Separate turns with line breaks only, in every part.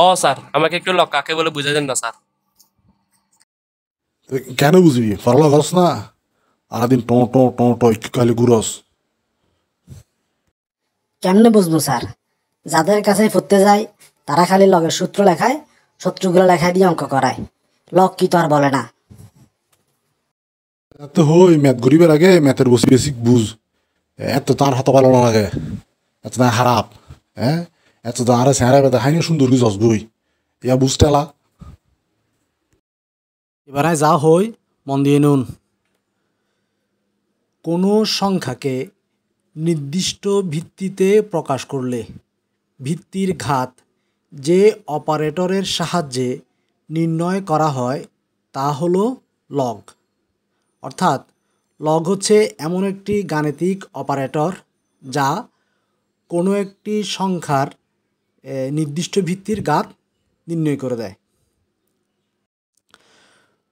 ও sir আমাকে একটু lock কাকে বলে বুঝে দেন না স্যার কেন বুঝবি ফরলা ধরস না সারাদিন টো টো টো টো খালি ঘুরস কেমনে বুঝবো স্যার যাদের কাছে ফুটতে যায় তারা খালি লগের সূত্র লেখায় শত্রুগুলো লেখায় দিয়ে অঙ্ক করায় লক কি তো আর বলে না তো হই ম্যাথ ঘুরিবার আগে ম্যাথের বসি বেসিক বুঝ এত তার হাতে ভালো লাগে এত না খারাপ হ্যাঁ এত তো আরে স্যারা বেদা হাইনে সুন্দর কিছু জস গই ইয়া বুঝতেলা এবার যা হই মন দিয়ে নুন কোনো সংখ্যাকে নির্দিষ্ট ভিত্তিতে প্রকাশ করলে ভিত্তির ঘাত যে অপারেটরের সাহায্যে নির্ণয় করা হয় তা হল লগ অর্থাৎ লগ হচ্ছে এমন একটি গাণিতিক অপারেটর যা কোনো একটি সংখ্যার নির্দিষ্ট ভিত্তির গাত নির্ণয় করে দেয়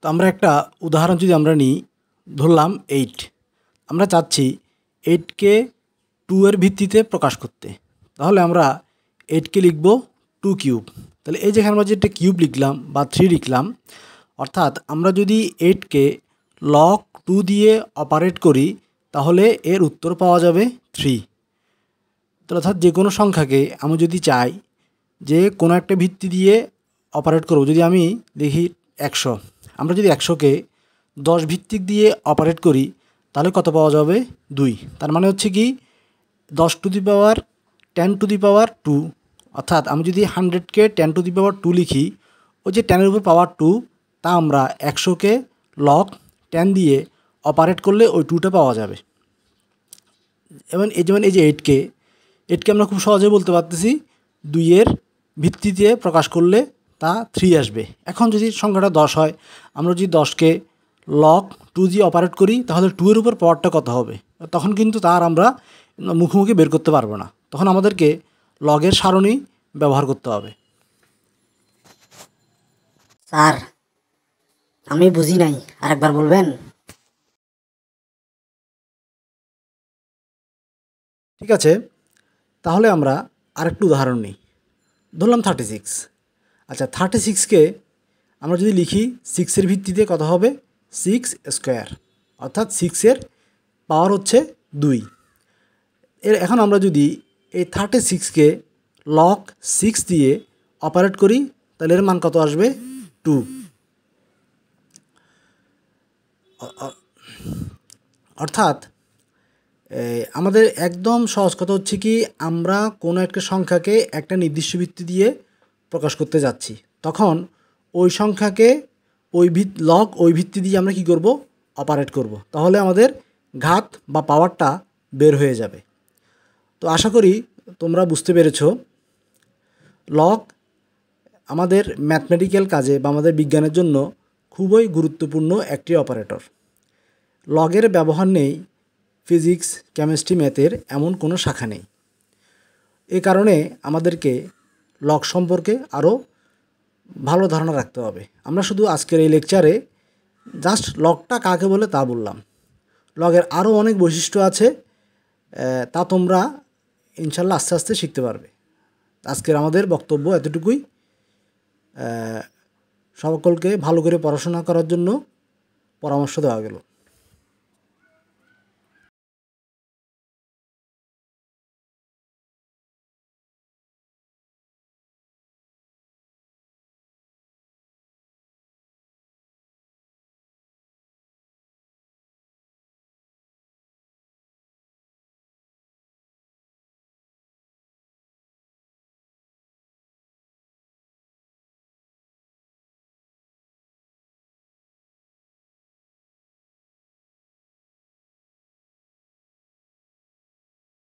তো আমরা একটা উদাহরণ যদি আমরা নিই ধরলাম এইট আমরা চাচ্ছি এইটকে টু এর ভিত্তিতে প্রকাশ করতে তাহলে আমরা এইটকে লিখব টু কিউব তাহলে এই যেখানে আমরা যেটা কিউব লিখলাম বা থ্রি লিখলাম অর্থাৎ আমরা যদি এইটকে লক টু দিয়ে অপারেট করি তাহলে এর উত্তর পাওয়া যাবে থ্রি তাহলে অর্থাৎ যে কোনো সংখ্যাকে আমি যদি চাই যে কোনো একটা ভিত্তি দিয়ে অপারেট করব যদি আমি দেখি একশো আমরা যদি একশোকে দশ ভিত্তিক দিয়ে অপারেট করি তাহলে কত পাওয়া যাবে দুই তার মানে হচ্ছে কি দশ to the power ten to the power two অর্থাৎ আমি যদি হান্ড্রেডকে ten to the power two লিখি ওই যে টেনের উপর পাওয়ার টু তা আমরা একশোকে লক টেন দিয়ে অপারেট করলে ওই টুটা পাওয়া যাবে এবং এই যেমন এই যে এইটকে এটকে আমরা খুব সহজে বলতে পারতেছি দুইয়ের ভিত্তিতে প্রকাশ করলে তা থ্রি আসবে এখন যদি সংখ্যাটা দশ হয় আমরা যদি দশকে লক টু জি অপারেট করি তাহলে টু এর উপর পাওয়ারটা কত হবে তখন কিন্তু তার আমরা মুখোমুখি বের করতে পারবো না তখন আমাদেরকে লগের সারণী ব্যবহার করতে হবে স্যার আমি বুঝি নাই আরেকবার বলবেন ঠিক আছে তাহলে আমরা আরেকটু উদাহরণ নিই ধরলাম থার্টি সিক্স আচ্ছা থার্টি সিক্সকে আমরা যদি লিখি সিক্সের ভিত্তিতে কত হবে সিক্স স্কোয়ার অর্থাৎ সিক্সের পাওয়ার হচ্ছে দুই এর এখন আমরা যদি এই থার্টি সিক্সকে লক সিক্স দিয়ে অপারেট করি তাহলে এর মান কত আসবে টু অর্থাৎ আমাদের একদম সহজ কথা হচ্ছে কি আমরা কোনো একটা সংখ্যাকে একটা নির্দিষ্ট ভিত্তি দিয়ে প্রকাশ করতে যাচ্ছি তখন ওই সংখ্যাকে ওই ভিত লক ওই ভিত্তি দিয়ে আমরা কি করব অপারেট করব। তাহলে আমাদের ঘাত বা পাওয়ারটা বের হয়ে যাবে তো আশা করি তোমরা বুঝতে পেরেছ লক আমাদের ম্যাথমেটিক্যাল কাজে বা আমাদের বিজ্ঞানের জন্য খুবই গুরুত্বপূর্ণ একটি অপারেটর লগের ব্যবহার নেই ফিজিক্স কেমিস্ট্রি ম্যাথের এমন কোনো শাখা নেই এ কারণে আমাদেরকে লক সম্পর্কে আরও ভালো ধারণা রাখতে হবে আমরা শুধু আজকের এই লেকচারে জাস্ট লকটা কাকে বলে তা বললাম লগের আরও অনেক বৈশিষ্ট্য আছে তা তোমরা ইনশাল্লাহ আস্তে আস্তে শিখতে পারবে আজকের আমাদের বক্তব্য এতটুকুই সকলকে ভালো করে পড়াশোনা করার জন্য পরামর্শ দেওয়া গেল